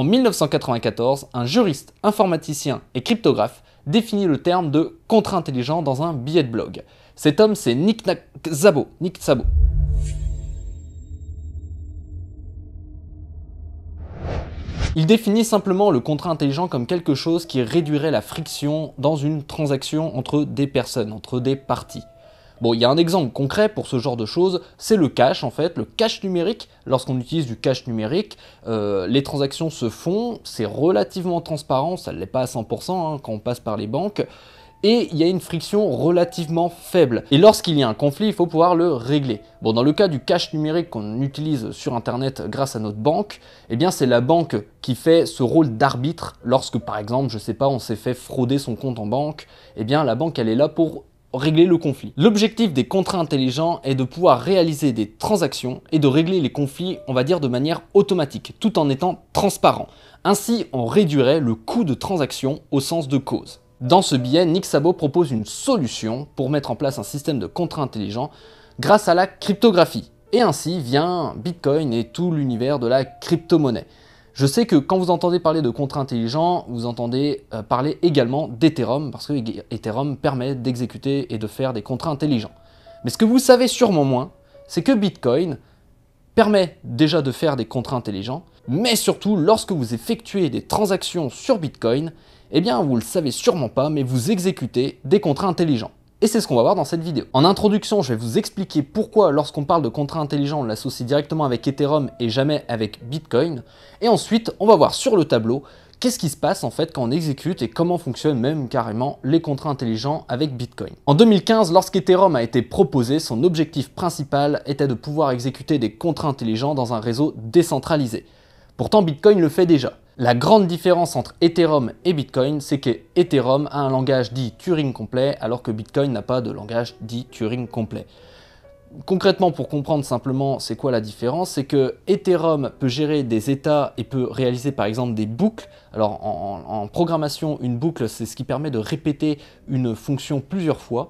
En 1994, un juriste, informaticien et cryptographe définit le terme de contrat intelligent dans un billet de blog. Cet homme, c'est Nick Szabo. Nick Il définit simplement le contrat intelligent comme quelque chose qui réduirait la friction dans une transaction entre des personnes, entre des parties. Bon, il y a un exemple concret pour ce genre de choses, c'est le cash en fait, le cash numérique. Lorsqu'on utilise du cash numérique, euh, les transactions se font, c'est relativement transparent, ça ne l'est pas à 100% hein, quand on passe par les banques, et il y a une friction relativement faible. Et lorsqu'il y a un conflit, il faut pouvoir le régler. Bon, dans le cas du cash numérique qu'on utilise sur Internet grâce à notre banque, eh bien c'est la banque qui fait ce rôle d'arbitre lorsque, par exemple, je sais pas, on s'est fait frauder son compte en banque, eh bien la banque elle est là pour régler le conflit. L'objectif des contrats intelligents est de pouvoir réaliser des transactions et de régler les conflits, on va dire, de manière automatique, tout en étant transparent. Ainsi, on réduirait le coût de transaction au sens de cause. Dans ce billet, Nick Sabo propose une solution pour mettre en place un système de contrats intelligents grâce à la cryptographie. Et ainsi vient Bitcoin et tout l'univers de la crypto-monnaie. Je sais que quand vous entendez parler de contrats intelligents, vous entendez euh, parler également d'Ethereum, parce que Ethereum permet d'exécuter et de faire des contrats intelligents. Mais ce que vous savez sûrement moins, c'est que Bitcoin permet déjà de faire des contrats intelligents, mais surtout lorsque vous effectuez des transactions sur Bitcoin, eh bien vous le savez sûrement pas, mais vous exécutez des contrats intelligents. Et c'est ce qu'on va voir dans cette vidéo. En introduction, je vais vous expliquer pourquoi lorsqu'on parle de contrats intelligents, on l'associe directement avec Ethereum et jamais avec Bitcoin. Et ensuite, on va voir sur le tableau qu'est-ce qui se passe en fait quand on exécute et comment fonctionnent même carrément les contrats intelligents avec Bitcoin. En 2015, lorsqu'Ethereum a été proposé, son objectif principal était de pouvoir exécuter des contrats intelligents dans un réseau décentralisé. Pourtant, Bitcoin le fait déjà. La grande différence entre Ethereum et Bitcoin, c'est que Ethereum a un langage dit Turing complet, alors que Bitcoin n'a pas de langage dit Turing complet. Concrètement, pour comprendre simplement c'est quoi la différence, c'est que Ethereum peut gérer des états et peut réaliser par exemple des boucles. Alors en programmation, une boucle, c'est ce qui permet de répéter une fonction plusieurs fois.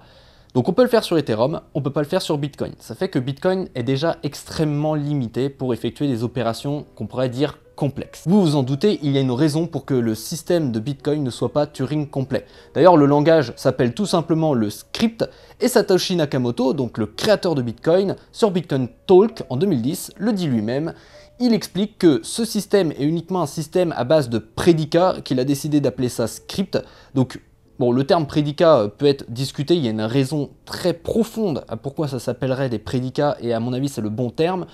Donc on peut le faire sur Ethereum, on ne peut pas le faire sur Bitcoin. Ça fait que Bitcoin est déjà extrêmement limité pour effectuer des opérations qu'on pourrait dire complexes. Vous vous en doutez, il y a une raison pour que le système de Bitcoin ne soit pas Turing complet. D'ailleurs, le langage s'appelle tout simplement le script et Satoshi Nakamoto, donc le créateur de Bitcoin, sur Bitcoin Talk en 2010, le dit lui-même. Il explique que ce système est uniquement un système à base de prédicats qu'il a décidé d'appeler ça script, donc Bon, le terme prédicat euh, peut être discuté, il y a une raison très profonde à pourquoi ça s'appellerait des prédicats, et à mon avis c'est le bon terme,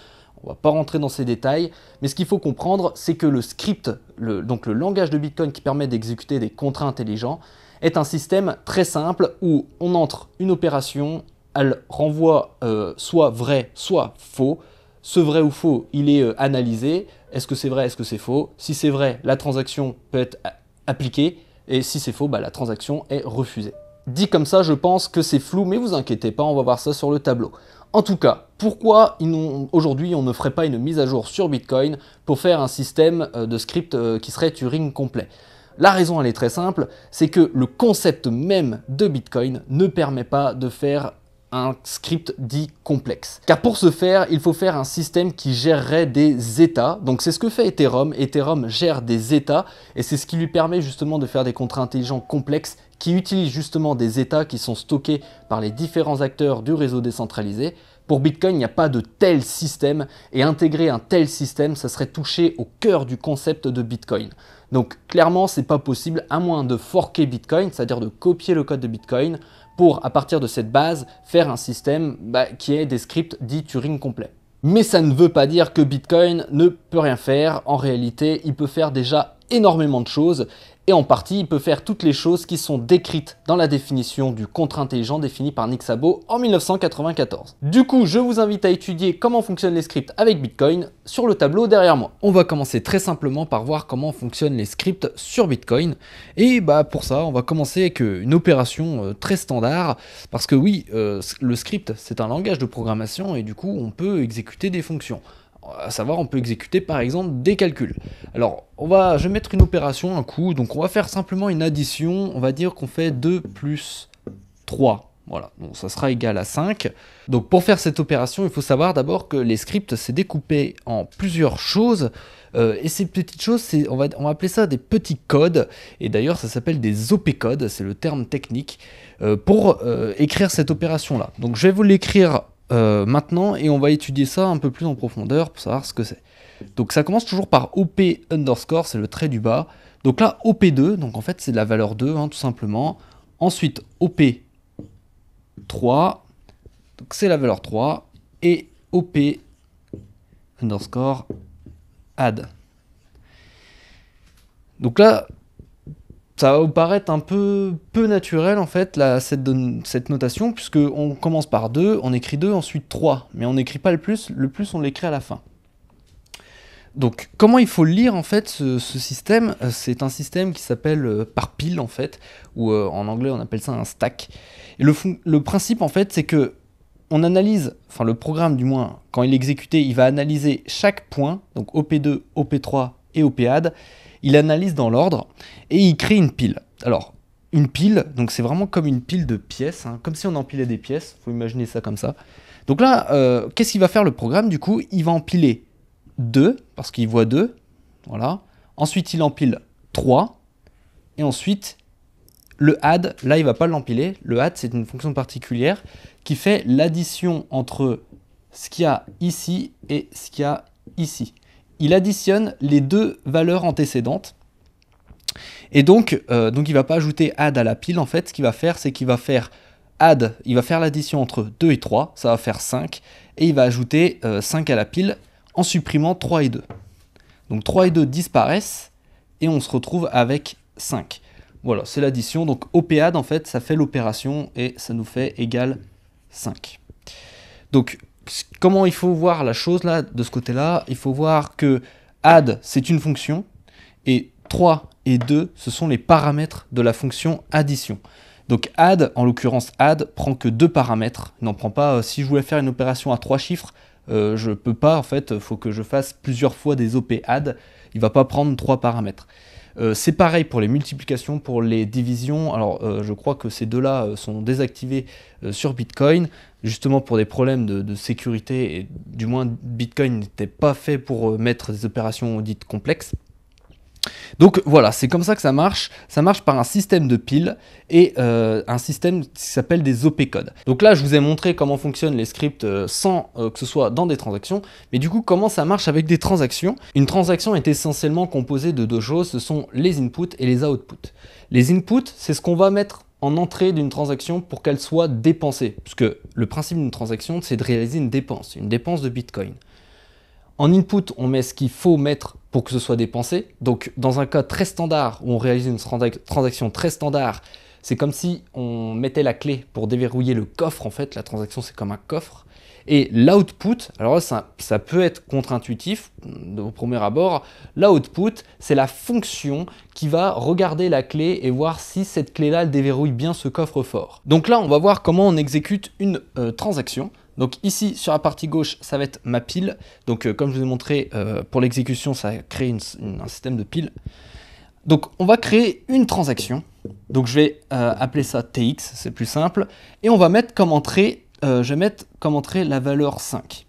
on va pas rentrer dans ces détails, mais ce qu'il faut comprendre, c'est que le script, donc le langage de Bitcoin qui permet d'exécuter des contrats intelligents, est un système très simple où on entre une opération, elle renvoie euh, soit vrai, soit faux, ce vrai ou faux, il est euh, analysé, est-ce que c'est vrai, est-ce que c'est faux, si c'est vrai, la transaction peut être appliquée, et si c'est faux, bah, la transaction est refusée. Dit comme ça, je pense que c'est flou, mais vous inquiétez pas, on va voir ça sur le tableau. En tout cas, pourquoi aujourd'hui on ne ferait pas une mise à jour sur Bitcoin pour faire un système euh, de script euh, qui serait Turing complet la raison, elle est très simple, c'est que le concept même de Bitcoin ne permet pas de faire un script dit complexe. Car pour ce faire, il faut faire un système qui gérerait des états. Donc c'est ce que fait Ethereum. Ethereum gère des états et c'est ce qui lui permet justement de faire des contrats intelligents complexes qui utilisent justement des états qui sont stockés par les différents acteurs du réseau décentralisé. Pour Bitcoin, il n'y a pas de tel système et intégrer un tel système, ça serait toucher au cœur du concept de Bitcoin. Donc clairement, c'est pas possible à moins de forquer Bitcoin, c'est-à-dire de copier le code de Bitcoin, pour, à partir de cette base, faire un système bah, qui est des scripts dits Turing complets. Mais ça ne veut pas dire que Bitcoin ne peut rien faire. En réalité, il peut faire déjà énormément de choses et en partie, il peut faire toutes les choses qui sont décrites dans la définition du contre intelligent défini par Nick Szabo en 1994. Du coup, je vous invite à étudier comment fonctionnent les scripts avec Bitcoin sur le tableau derrière moi. On va commencer très simplement par voir comment fonctionnent les scripts sur Bitcoin. Et bah pour ça, on va commencer avec euh, une opération euh, très standard parce que oui, euh, le script, c'est un langage de programmation et du coup, on peut exécuter des fonctions à savoir on peut exécuter par exemple des calculs. Alors on va, je vais mettre une opération, un coup, donc on va faire simplement une addition, on va dire qu'on fait 2 plus 3. Voilà, donc ça sera égal à 5. Donc pour faire cette opération, il faut savoir d'abord que les scripts, s'est découpé en plusieurs choses. Euh, et ces petites choses, on va, on va appeler ça des petits codes. Et d'ailleurs, ça s'appelle des OP codes, c'est le terme technique, euh, pour euh, écrire cette opération-là. Donc je vais vous l'écrire euh, maintenant et on va étudier ça un peu plus en profondeur pour savoir ce que c'est. Donc ça commence toujours par OP underscore, c'est le trait du bas. Donc là, OP2, donc en fait c'est la valeur 2 hein, tout simplement. Ensuite, OP3, donc c'est la valeur 3. Et OP underscore add. Donc là, ça va vous paraître un peu peu naturel en fait cette, notation puisque on commence par 2, on écrit 2, ensuite 3, mais on n'écrit pas le plus, le plus on l'écrit à la fin. Donc comment il faut lire en fait ce, système C'est un système qui s'appelle euh, par pile en fait, ou euh, en anglais on appelle ça un stack. le, le principe en fait c'est que on analyse, enfin le programme du moins, quand il est exécuté, il va analyser chaque point, donc OP2, OP3, et PAD, Il analyse dans l'ordre et il crée une pile. Alors, une pile, donc c'est vraiment comme une pile de pièces, hein, comme si on empilait des pièces, faut imaginer ça comme ça. Donc là, euh, qu'est-ce qu'il va faire le programme du coup Il va empiler 2, parce qu'il voit 2, voilà. Ensuite, il empile 3, et ensuite, le add, là, il va pas l'empiler. Le add, c'est une fonction particulière qui fait l'addition entre ce qu'il y a ici et ce qu'il y a ici il additionne les deux valeurs antécédentes. Et donc, euh, donc il ne va pas ajouter add à la pile, en fait, ce qu'il va faire, c'est qu'il va faire add, il va faire l'addition entre 2 et 3, ça va faire 5, et il va ajouter 5 euh, à la pile en supprimant 3 et 2. Donc 3 et 2 disparaissent, et on se retrouve avec 5. Voilà, c'est l'addition, donc OPAD, en fait, ça fait l'opération, et ça nous fait égal 5. Donc comment il faut voir la chose là, de ce côté-là Il faut voir que add, c'est une fonction, et 3 et 2, ce sont les paramètres de la fonction addition. Donc add, en l'occurrence add, prend que deux paramètres, n'en prend pas, euh, si je voulais faire une opération à trois chiffres, je euh, je peux pas en fait, il faut que je fasse plusieurs fois des op add, il va pas prendre trois paramètres. Euh, c'est pareil pour les multiplications, pour les divisions. Alors euh, je crois que ces deux-là euh, sont désactivés sur Bitcoin, justement pour des problèmes de, de sécurité. Et du moins, Bitcoin n'était pas fait pour mettre des opérations dites complexes. Donc voilà, c'est comme ça que ça marche. Ça marche par un système de piles et euh, un système qui s'appelle des OP codes. Donc là, je vous ai montré comment fonctionnent les scripts euh, sans euh, que ce soit dans des transactions. Mais du coup, comment ça marche avec des transactions Une transaction est essentiellement composée de deux choses. Ce sont les inputs et les outputs. Les inputs, c'est ce qu'on va mettre en entrée d'une transaction pour qu'elle soit dépensée. Puisque le principe d'une transaction, c'est de réaliser une dépense, une dépense de Bitcoin. En input, on met ce qu'il faut mettre pour que ce soit dépensé. Donc, dans un cas très standard où on réalise une transaction très standard, c'est comme si on mettait la clé pour déverrouiller le coffre. En fait, la transaction, c'est comme un coffre. Et l'output, alors ça, peut être contre-intuitif au premier abord. L'output, c'est la fonction qui va regarder la clé et voir si cette clé-là déverrouille bien ce coffre-fort. Donc là, on va voir comment on exécute une euh, transaction. Donc ici, sur la partie gauche, ça va être ma pile. Donc euh, comme je vous ai montré, euh, pour l'exécution, ça crée un système de pile. Donc on va créer une transaction. Donc je vais euh, appeler ça TX, c'est plus simple. Et on va mettre comme entrée, je vais mettre comme entrée la valeur 5.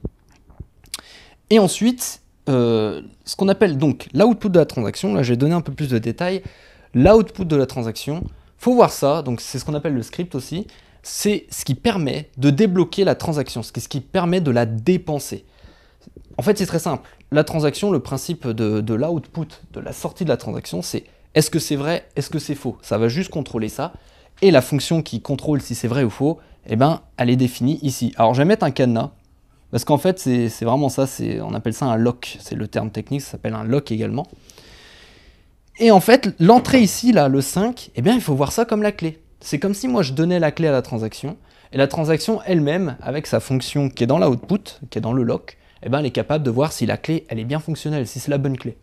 Et ensuite, ce qu'on appelle donc l'output de la transaction, là j'ai donné un peu plus de détails, l'output de la transaction, faut voir ça, donc c'est ce qu'on appelle le script aussi c'est ce qui permet de débloquer la transaction, ce qui permet de la dépenser. En fait, c'est très simple. La transaction, le principe de, l'output, de la sortie de la transaction, c'est est-ce que c'est vrai, est-ce que c'est faux Ça va juste contrôler ça. Et la fonction qui contrôle si c'est vrai ou faux, eh ben, elle est définie ici. Alors, je vais mettre un cadenas, parce qu'en fait, c'est vraiment ça. On appelle ça un lock. C'est le terme technique, ça s'appelle un lock également. Et en fait, l'entrée ici, là, le 5, eh bien, il faut voir ça comme la clé. C'est comme si moi je donnais la clé à la transaction, et la transaction elle-même, avec sa fonction qui est dans l'output, qui est dans le lock, eh ben, elle est capable de voir si la clé elle est bien fonctionnelle, si c'est la bonne clé.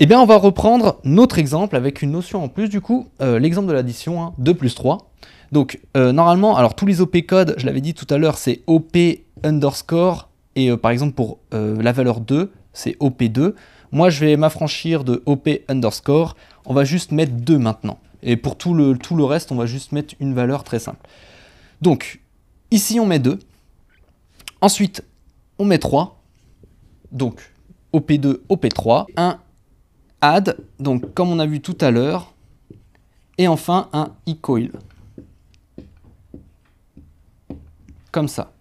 Eh bien, on va reprendre notre exemple avec une notion en plus, du coup, euh, l'exemple de l'addition, 2 hein, plus 3. Donc, euh, normalement, alors tous les OP codes, je l'avais dit tout à l'heure, c'est OP underscore, et euh, par exemple pour la valeur 2, c'est OP2. Moi, je vais m'affranchir de OP underscore, on va juste mettre 2 maintenant. Et pour tout le, tout le reste, on va juste mettre une valeur très simple. Donc, ici, on met 2. Ensuite, on met 3. Donc, OP2, OP3. Un add, donc comme on a vu tout à l'heure. Et enfin, un ECOIL. Comme ça.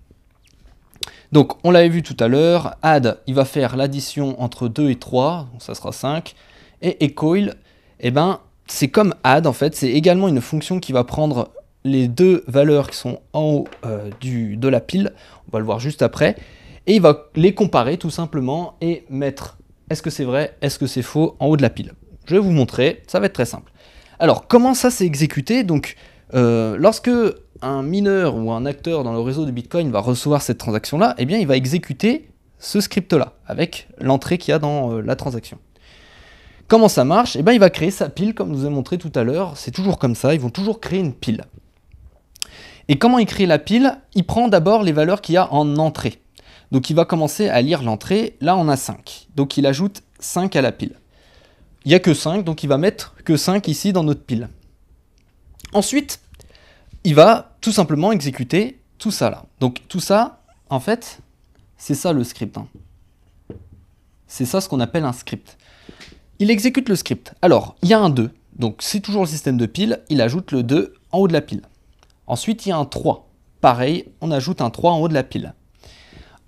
Donc, on l'avait vu tout à l'heure, add, il va faire l'addition entre 2 et 3, donc ça sera 5, et ecoil, eh ben, c'est comme add en fait, c'est également une fonction qui va prendre les deux valeurs qui sont en haut euh, de la pile, on va le voir juste après, et il va les comparer tout simplement et mettre est-ce que c'est vrai, est-ce que c'est faux en haut de la pile. Je vais vous montrer, ça va être très simple. Alors comment ça s'est exécuté Donc euh, lorsque un mineur ou un acteur dans le réseau de Bitcoin va recevoir cette transaction-là, eh bien il va exécuter ce script-là avec l'entrée qu'il y a dans euh, la transaction. Comment ça marche Eh bien, il va créer sa pile, comme je vous ai montré tout à l'heure. C'est toujours comme ça, ils vont toujours créer une pile. Et comment il crée la pile Il prend d'abord les valeurs qu'il y a en entrée. Donc il va commencer à lire l'entrée. Là, on a 5. Donc il ajoute 5 à la pile. Il n'y a que 5, donc il va mettre que 5 ici dans notre pile. Ensuite, il va tout simplement exécuter tout ça là. Donc tout ça, en fait, c'est ça le script. Hein. C'est ça ce qu'on appelle un script. Il exécute le script. Alors, il y a un 2, donc c'est toujours le système de pile, il ajoute le 2 en haut de la pile. Ensuite, il y a un 3. Pareil, on ajoute un 3 en haut de la pile.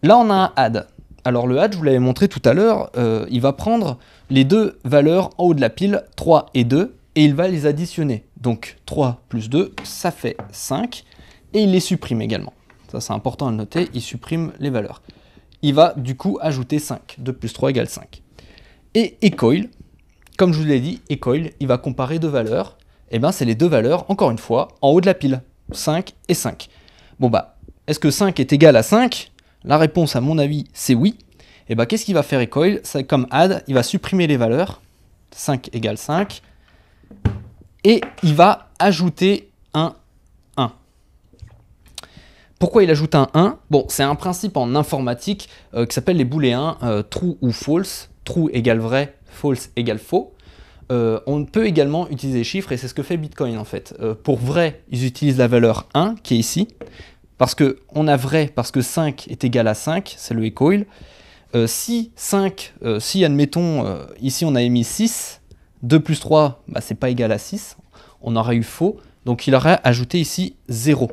Là, on a un add. Alors le add, je vous l'avais montré tout à l'heure, euh, il va prendre les deux valeurs en haut de la pile, 3 et 2, et il va les additionner. Donc 3 plus 2, ça fait 5, et il les supprime également. Ça, c'est important à noter, il supprime les valeurs. Il va du coup ajouter 5. 2 plus 3 égale 5. Et ecoil, comme je vous l'ai dit, Ecoil, il va comparer deux valeurs. Et eh bien, c'est les deux valeurs, encore une fois, en haut de la pile, 5 et 5. Bon bah, est-ce que 5 est égal à 5 La réponse, à mon avis, c'est oui. Et eh bien, qu'est-ce qu'il va faire Ecoil Comme add, il va supprimer les valeurs, 5 égale 5, et il va ajouter un 1. Pourquoi il ajoute un 1 Bon, c'est un principe en informatique euh, qui s'appelle les booléens euh, true ou false, true égale vrai, false égale faux, euh, on peut également utiliser les chiffres, et c'est ce que fait Bitcoin en fait. Euh, pour vrai, ils utilisent la valeur 1 qui est ici, parce que on a vrai, parce que 5 est égal à 5, c'est le echoil. Euh, si 5, si admettons, ici on a émis 6, 2 plus 3, bah, c'est pas égal à 6, on aurait eu faux, donc il aurait ajouté ici 0.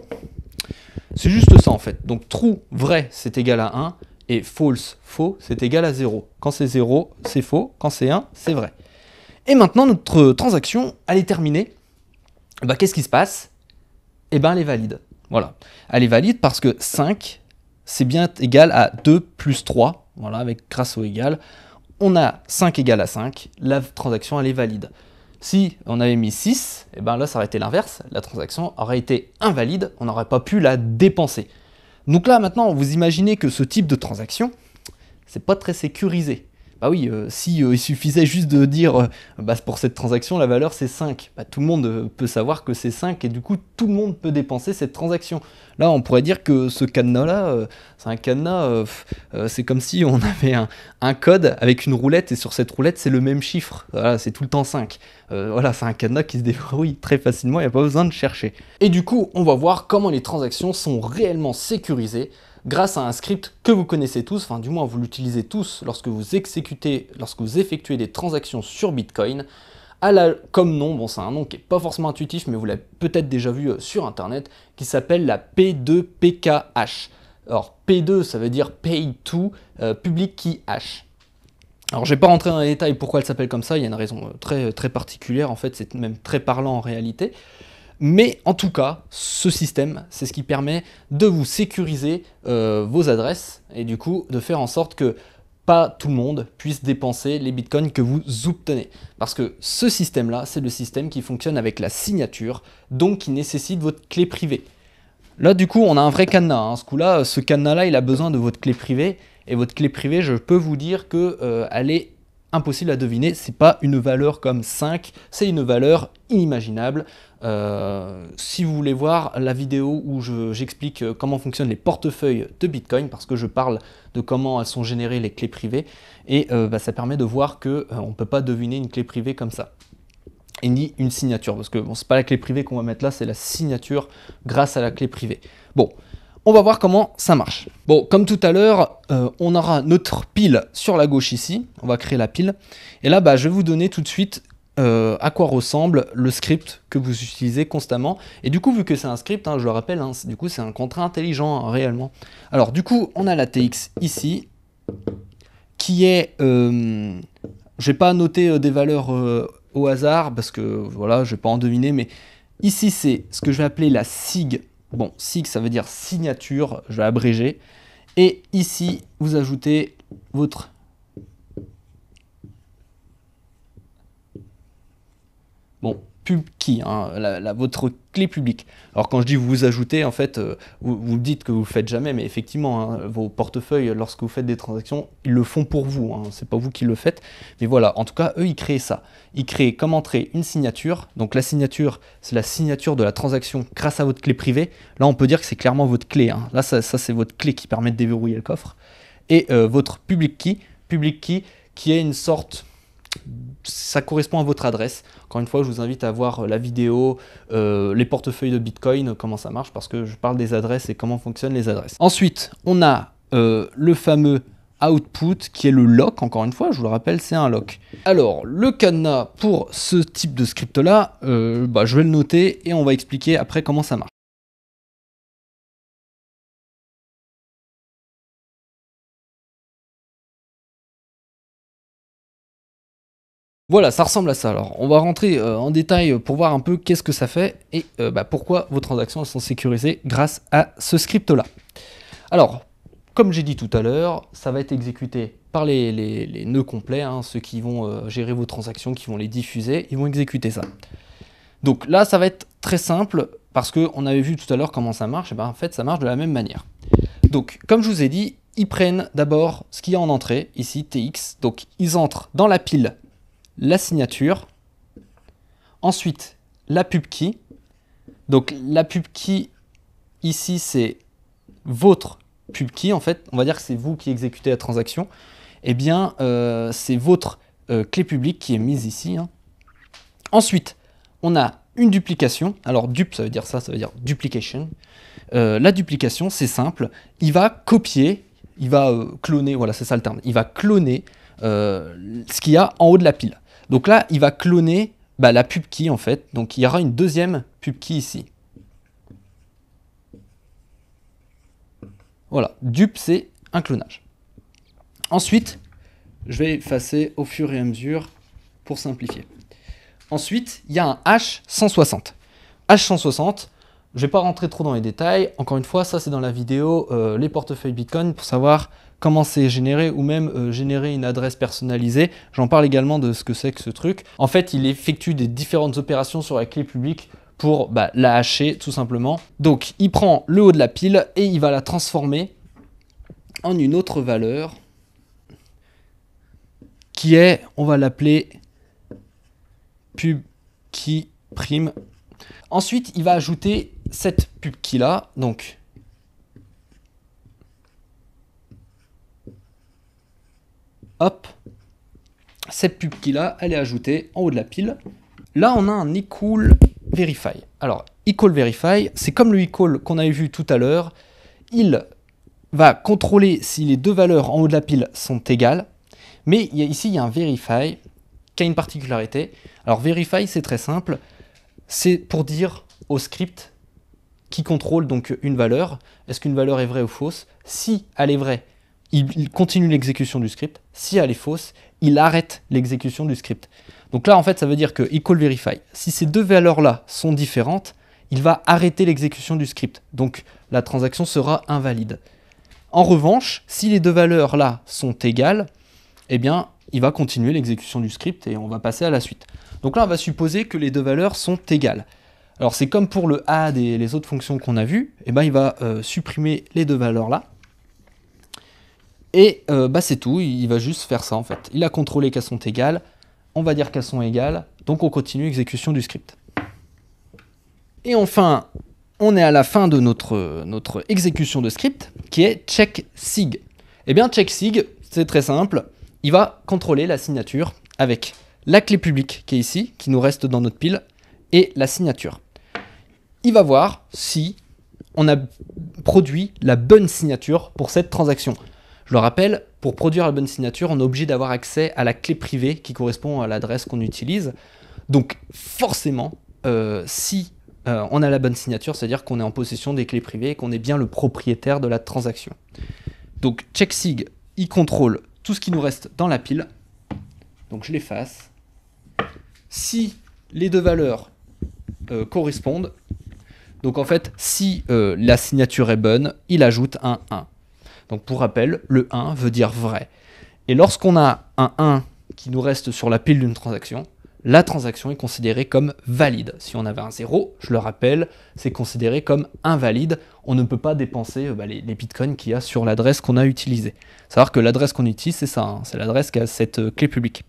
C'est juste ça en fait. Donc true, vrai, c'est égal à 1, et false, faux, c'est égal à 0. Quand c'est 0, c'est faux. Quand c'est 1, c'est vrai. Et maintenant, notre transaction, elle est terminée. Bah, qu'est-ce qui se passe Eh bien, elle est valide. Voilà. Elle est valide parce que 5, c'est bien égal à 2 plus 3. Voilà, avec grâce au égal. On a 5 égal à 5. La transaction, elle est valide. Si on avait mis 6, eh ben, là, ça aurait été l'inverse. La transaction aurait été invalide. On n'aurait pas pu la dépenser. Donc là, maintenant, vous imaginez que ce type de transaction, c'est pas très sécurisé. Bah oui, s'il euh, si euh, il suffisait juste de dire euh, bah, pour cette transaction la valeur c'est 5, bah, tout le monde peut savoir que c'est 5 et du coup tout le monde peut dépenser cette transaction. Là on pourrait dire que ce cadenas là, c'est un cadenas, c'est comme si on avait un, code avec une roulette et sur cette roulette c'est le même chiffre, voilà, c'est tout le temps 5. voilà, c'est un cadenas qui se débrouille très facilement, il n'y a pas besoin de chercher. Et du coup on va voir comment les transactions sont réellement sécurisées grâce à un script que vous connaissez tous, enfin du moins vous l'utilisez tous lorsque vous exécutez, lorsque vous effectuez des transactions sur Bitcoin, à la, comme nom, bon c'est un nom qui n'est pas forcément intuitif mais vous l'avez peut-être déjà vu euh, sur internet, qui s'appelle la P2PKH. Alors P2 ça veut dire Pay to euh, Public Key Hash. Alors je vais pas rentrer dans les détails pourquoi elle s'appelle comme ça, il y a une raison euh, très, très particulière en fait, c'est même très parlant en réalité. Mais en tout cas, ce système, c'est ce qui permet de vous sécuriser euh, vos adresses et du coup de faire en sorte que pas tout le monde puisse dépenser les bitcoins que vous obtenez. Parce que ce système-là, c'est le système qui fonctionne avec la signature, donc qui nécessite votre clé privée. Là, du coup, on a un vrai cadenas. Hein. Ce coup-là, ce cadenas-là, il a besoin de votre clé privée. Et votre clé privée, je peux vous dire qu'elle euh, est impossible à deviner. Ce n'est pas une valeur comme 5, c'est une valeur inimaginable. Euh, si vous voulez voir la vidéo où j'explique euh, comment fonctionnent les portefeuilles de Bitcoin, parce que je parle de comment elles sont générées les clés privées, et euh, bah, ça permet de voir qu'on ne peut pas deviner une clé privée comme ça. Et ni une signature, parce que bon, n'est pas la clé privée qu'on va mettre là, c'est la signature grâce à la clé privée. Bon, on va voir comment ça marche. Bon, comme tout à l'heure, on aura notre pile sur la gauche ici. On va créer la pile. Et là, bah, je vais vous donner tout de suite euh, à quoi ressemble le script que vous utilisez constamment. Et du coup, vu que c'est un script, hein, je le rappelle, hein, du coup c'est un contrat intelligent hein, réellement. Alors du coup, on a la TX ici, qui est... Euh, je n'ai pas noté euh, des valeurs au hasard, parce que voilà, je vais pas en deviner, mais ici c'est ce que je vais appeler la SIG. Bon, SIG ça veut dire signature, je vais abréger. Et ici, vous ajoutez votre Bon, pub key, hein, Votre clé publique. Alors quand je dis vous ajoutez, en fait, euh, vous, vous dites que vous ne le faites jamais, mais effectivement, hein, vos portefeuilles, lorsque vous faites des transactions, ils le font pour vous. ce hein. c'est pas vous qui le faites. Mais voilà, en tout cas, eux, ils créent ça. Ils créent comme entrée une signature. Donc la signature, c'est la signature de la transaction grâce à votre clé privée. Là, on peut dire que c'est clairement votre clé. Là, ça, c'est votre clé qui permet de déverrouiller le coffre. Et euh, votre public key, public key qui est une sorte ça correspond à votre adresse. Encore une fois, je vous invite à voir euh, la vidéo, euh, les portefeuilles de Bitcoin, euh, comment ça marche, parce que je parle des adresses et comment fonctionnent les adresses. Ensuite, on a le fameux output qui est le lock, encore une fois, je vous le rappelle, c'est un lock. Alors, le cadenas pour ce type de script-là, bah, je vais le noter et on va expliquer après comment ça marche. Voilà, ça ressemble à ça. Alors, on va rentrer euh, en détail euh, pour voir un peu qu'est-ce que ça fait et euh, bah, pourquoi vos transactions sont sécurisées grâce à ce script-là. Alors, comme j'ai dit tout à l'heure, ça va être exécuté par les, nœuds complets, hein, ceux qui vont gérer vos transactions, qui vont les diffuser, ils vont exécuter ça. Donc là, ça va être très simple parce qu'on avait vu tout à l'heure comment ça marche. Et eh bien en fait, ça marche de la même manière. Donc, comme je vous ai dit, ils prennent d'abord ce qu'il y a en entrée, ici TX. Donc, ils entrent dans la pile la signature, ensuite la pub key. Donc la pub key ici c'est votre pub key en fait, on va dire que c'est vous qui exécutez la transaction. et eh bien euh, c'est votre euh, clé publique qui est mise ici. Hein. Ensuite, on a une duplication. Alors dupe ça veut dire ça, ça veut dire duplication. Euh, la duplication c'est simple, il va copier, il va cloner, voilà c'est ça le terme, il va cloner ce qu'il y a en haut de la pile. Donc là, il va cloner bah, la pub key en fait. Donc il y aura une deuxième pub key ici. Voilà, dupe c'est un clonage. Ensuite, je vais effacer au fur et à mesure pour simplifier. Ensuite, il y a un H160. H160, je ne vais pas rentrer trop dans les détails. Encore une fois, ça c'est dans la vidéo euh, les portefeuilles Bitcoin pour savoir comment c'est généré ou même euh, générer une adresse personnalisée. J'en parle également de ce que c'est que ce truc. En fait, il effectue des différentes opérations sur la clé publique pour bah, la hacher tout simplement. Donc il prend le haut de la pile et il va la transformer en une autre valeur qui est, on va l'appeler pub prime. Ensuite, il va ajouter cette pub là, donc hop, cette pub qui là, elle est ajoutée en haut de la pile. Là, on a un equal verify. Alors, equal verify, c'est comme le equal qu'on avait vu tout à l'heure. Il va contrôler si les deux valeurs en haut de la pile sont égales. Mais ici, il y a un verify qui a une particularité. Alors, verify, c'est très simple. C'est pour dire au script qui contrôle donc une valeur, est-ce qu'une valeur est vraie ou fausse Si elle est vraie, il, continue l'exécution du script. Si elle est fausse, il arrête l'exécution du script. Donc là, en fait, ça veut dire que equal verify. Si ces deux valeurs-là sont différentes, il va arrêter l'exécution du script. Donc la transaction sera invalide. En revanche, si les deux valeurs-là sont égales, eh bien, il va continuer l'exécution du script et on va passer à la suite. Donc là, on va supposer que les deux valeurs sont égales. Alors c'est comme pour le add et les autres fonctions qu'on a vues, eh ben, il va euh, supprimer les deux valeurs là, et euh, bah, c'est tout, il va juste faire ça en fait. Il a contrôlé qu'elles sont égales, on va dire qu'elles sont égales, donc on continue l'exécution du script. Et enfin, on est à la fin de notre, notre exécution de script qui est check sig. Eh bien, check sig, c'est très simple, il va contrôler la signature avec la clé publique qui est ici, qui nous reste dans notre pile, et la signature. Il va voir si on a produit la bonne signature pour cette transaction. Je le rappelle, pour produire la bonne signature, on est obligé d'avoir accès à la clé privée qui correspond à l'adresse qu'on utilise. Donc forcément, euh, si euh, on a la bonne signature, c'est-à-dire qu'on est en possession des clés privées et qu'on est bien le propriétaire de la transaction. Donc CheckSig, il contrôle tout ce qui nous reste dans la pile. Donc je l'efface. Si les deux valeurs euh, correspondent, donc en fait, si la signature est bonne, il ajoute un 1. Donc pour rappel, le 1 veut dire vrai. Et lorsqu'on a un 1 qui nous reste sur la pile d'une transaction, la transaction est considérée comme valide. Si on avait un 0, je le rappelle, c'est considéré comme invalide. On ne peut pas dépenser euh, bah, les, bitcoins qu'il y a sur l'adresse qu'on a utilisée. Savoir que l'adresse qu'on utilise, c'est ça, hein. c'est l'adresse qui a cette euh, clé publique.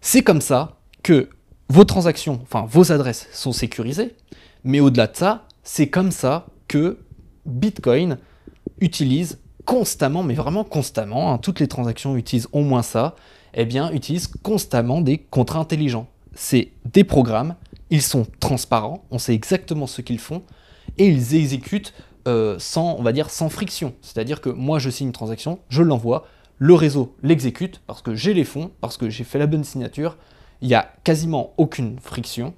C'est comme ça que vos transactions, enfin vos adresses sont sécurisées, mais au-delà de ça, c'est comme ça que Bitcoin utilisent constamment, mais vraiment constamment, hein, toutes les transactions utilisent au moins ça, eh bien, utilisent constamment des contrats intelligents. C'est des programmes, ils sont transparents, on sait exactement ce qu'ils font, et ils exécutent euh, sans, on va dire, sans friction. C'est-à-dire que moi, je signe une transaction, je l'envoie, le réseau l'exécute parce que j'ai les fonds, parce que j'ai fait la bonne signature, il n'y a quasiment aucune friction,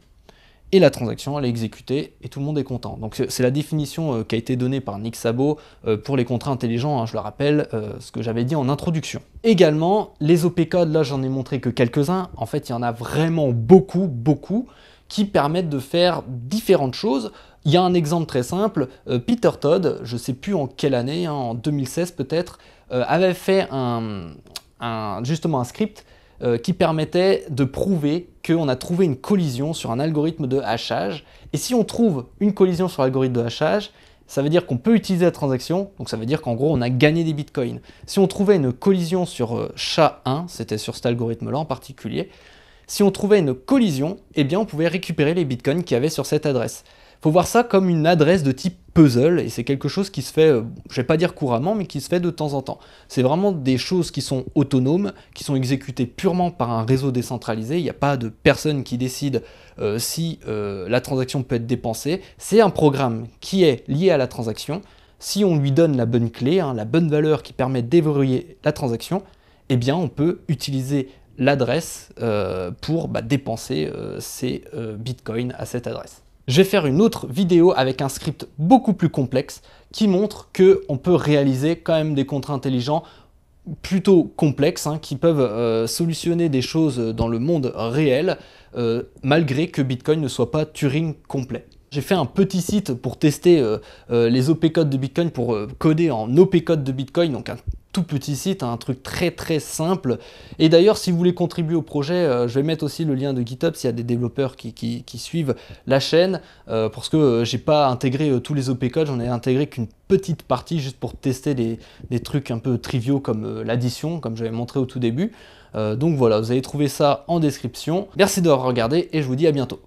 et la transaction elle est exécutée et tout le monde est content. Donc c'est la définition euh, qui a été donnée par Nick Sabo euh, pour les contrats intelligents, hein, je le rappelle, euh, ce que j'avais dit en introduction. Également, les OP codes, là j'en ai montré que quelques-uns, en fait il y en a vraiment beaucoup, beaucoup, qui permettent de faire différentes choses. Il y a un exemple très simple, Peter Todd, je ne sais plus en quelle année, hein, en 2016 peut-être, avait fait justement un script euh, qui permettait de prouver qu'on a trouvé une collision sur un algorithme de hachage. Et si on trouve une collision sur l'algorithme de hachage, ça veut dire qu'on peut utiliser la transaction, donc ça veut dire qu'en gros on a gagné des bitcoins. Si on trouvait une collision sur euh, SHA-1, c'était sur cet algorithme-là en particulier, si on trouvait une collision, eh bien on pouvait récupérer les bitcoins qu'il y avait sur cette adresse faut voir ça comme une adresse de type puzzle, et c'est quelque chose qui se fait, euh, je vais pas dire couramment, mais qui se fait de temps en temps. C'est vraiment des choses qui sont autonomes, qui sont exécutées purement par un réseau décentralisé, il n'y a pas de personne qui décide euh, si euh, la transaction peut être dépensée, c'est un programme qui est lié à la transaction, si on lui donne la bonne clé, hein, la bonne valeur qui permet d'éverrouiller la transaction, eh bien on peut utiliser l'adresse pour bah, dépenser ses bitcoins à cette adresse je vais faire une autre vidéo avec un script beaucoup plus complexe qui montre qu'on peut réaliser quand même des contrats intelligents plutôt complexes hein, qui peuvent euh, solutionner des choses dans le monde réel euh, malgré que Bitcoin ne soit pas Turing complet. J'ai fait un petit site pour tester euh, les OP codes de Bitcoin, pour coder en OP de Bitcoin, donc un tout petit site, hein, un truc très très simple. Et d'ailleurs, si vous voulez contribuer au projet, euh, je vais mettre aussi le lien de GitHub s'il y a des développeurs qui, suivent la chaîne, euh, parce que euh, j'ai pas intégré tous les OP codes, j'en ai intégré qu'une petite partie juste pour tester des, des trucs un peu triviaux comme l'addition, comme j'avais montré au tout début. donc voilà, vous allez trouver ça en description. Merci d'avoir regardé et je vous dis à bientôt.